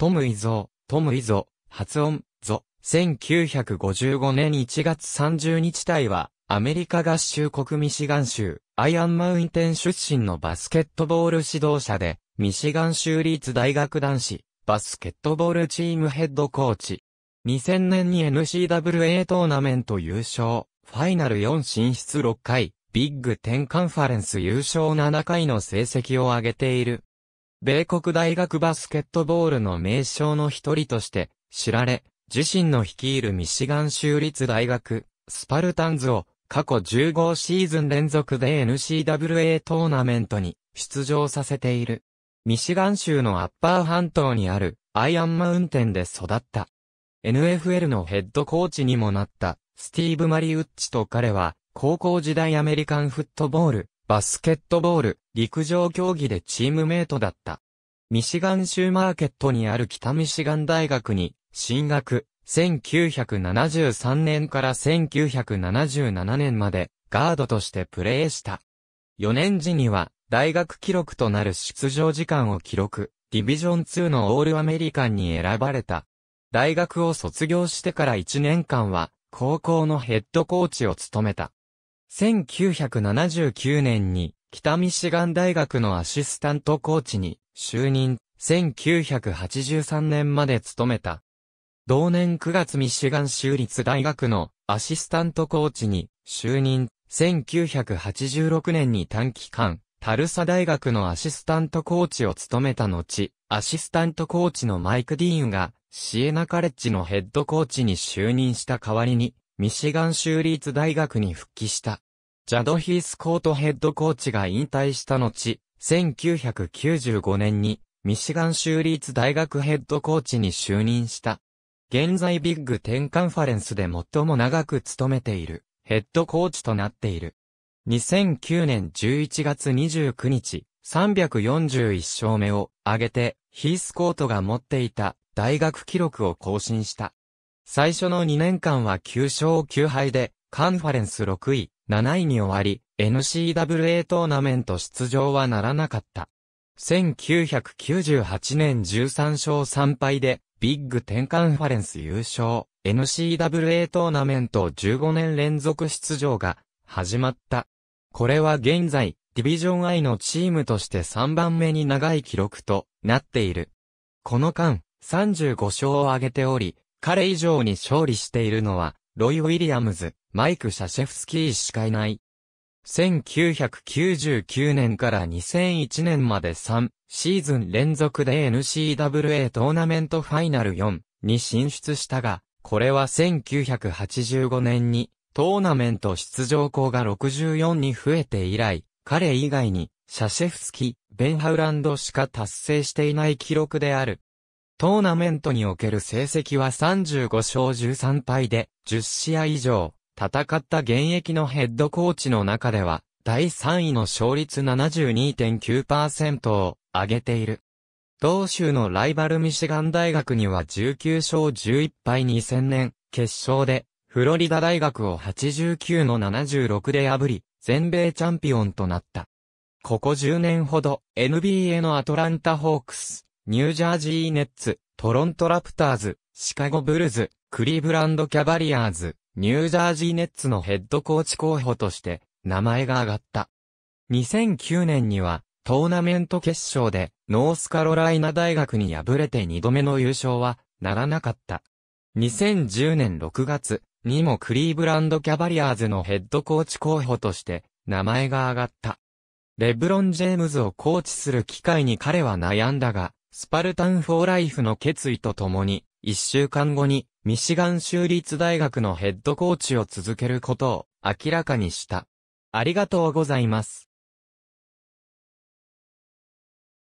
トムイゾー、トムイゾ、発音、ゾ、1955年1月30日体は、アメリカ合衆国ミシガン州、アイアンマウンテン出身のバスケットボール指導者で、ミシガン州立大学男子、バスケットボールチームヘッドコーチ。2000年に n c w a トーナメント優勝、ファイナル4進出6回、ビッグ10カンファレンス優勝7回の成績を上げている。米国大学バスケットボールの名称の一人として知られ、自身の率いるミシガン州立大学、スパルタンズを過去15シーズン連続で n c w a トーナメントに出場させている。ミシガン州のアッパー半島にあるアイアンマウンテンで育った。NFL のヘッドコーチにもなったスティーブ・マリウッチと彼は高校時代アメリカンフットボールバスケットボール、陸上競技でチームメイトだった。ミシガン州マーケットにある北ミシガン大学に進学、1973年から1977年までガードとしてプレーした。4年時には大学記録となる出場時間を記録、ディビジョン2のオールアメリカンに選ばれた。大学を卒業してから1年間は高校のヘッドコーチを務めた。1979年に北ミシガン大学のアシスタントコーチに就任、1983年まで務めた。同年9月ミシガン州立大学のアシスタントコーチに就任、1986年に短期間、タルサ大学のアシスタントコーチを務めた後、アシスタントコーチのマイク・ディーンがシエナカレッジのヘッドコーチに就任した代わりに、ミシガン州立大学に復帰した。ジャドヒースコートヘッドコーチが引退した後、1995年にミシガン州立大学ヘッドコーチに就任した。現在ビッグ10カンファレンスで最も長く務めているヘッドコーチとなっている。2009年11月29日、341勝目を挙げて、ヒースコートが持っていた大学記録を更新した。最初の2年間は9勝9敗で、カンファレンス6位、7位に終わり、n c w a トーナメント出場はならなかった。1998年13勝3敗で、ビッグ10カンファレンス優勝、n c w a トーナメント15年連続出場が始まった。これは現在、ディビジョン I のチームとして3番目に長い記録となっている。この間、35勝を挙げており、彼以上に勝利しているのは、ロイ・ウィリアムズ、マイク・シャシェフスキーしかいない。1999年から2001年まで3シーズン連続で n c w a トーナメントファイナル4に進出したが、これは1985年にトーナメント出場校が64に増えて以来、彼以外にシャシェフスキ、ベンハウランドしか達成していない記録である。トーナメントにおける成績は35勝13敗で、10試合以上、戦った現役のヘッドコーチの中では、第3位の勝率72.9%を上げている。同州のライバルミシガン大学には19勝11敗2000年、決勝で、フロリダ大学を89の76で破り、全米チャンピオンとなった。ここ10年ほど、NBA のアトランタホークス、ニュージャージーネッツ、トロントラプターズ、シカゴブルズ、クリーブランドキャバリアーズ、ニュージャージーネッツのヘッドコーチ候補として名前が挙がった。2009年にはトーナメント決勝でノースカロライナ大学に敗れて2度目の優勝はならなかった。2010年6月にもクリーブランドキャバリアーズのヘッドコーチ候補として名前が挙がった。レブロン・ジェームズをコーチする機会に彼は悩んだが、スパルタン・フォー・ライフの決意とともに、一週間後に、ミシガン州立大学のヘッドコーチを続けることを明らかにした。ありがとうございます。